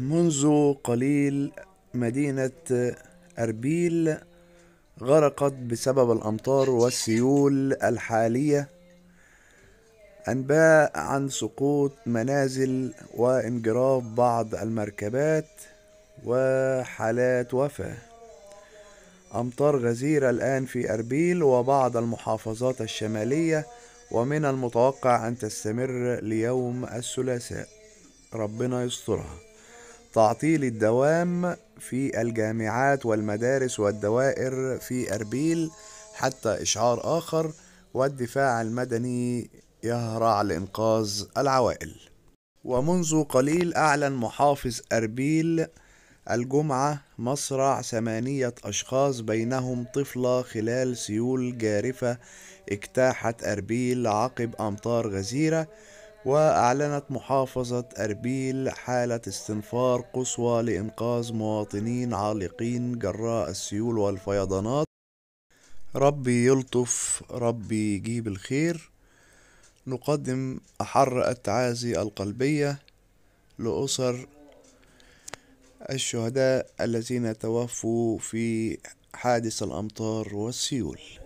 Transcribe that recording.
منذ قليل مدينة أربيل غرقت بسبب الأمطار والسيول الحالية أنباء عن سقوط منازل وانجراف بعض المركبات وحالات وفاة أمطار غزيرة الآن في أربيل وبعض المحافظات الشمالية ومن المتوقع أن تستمر ليوم الثلاثاء ربنا يسترها تعطيل الدوام في الجامعات والمدارس والدوائر في أربيل حتى إشعار آخر والدفاع المدني يهرع لإنقاذ العوائل ومنذ قليل أعلن محافظ أربيل الجمعة مصرع ثمانية أشخاص بينهم طفلة خلال سيول جارفة اجتاحت أربيل عقب أمطار غزيرة وأعلنت محافظة أربيل حالة استنفار قصوى لإنقاذ مواطنين عالقين جراء السيول والفيضانات ربي يلطف ربي يجيب الخير نقدم أحر التعازي القلبية لأسر الشهداء الذين توفوا في حادث الأمطار والسيول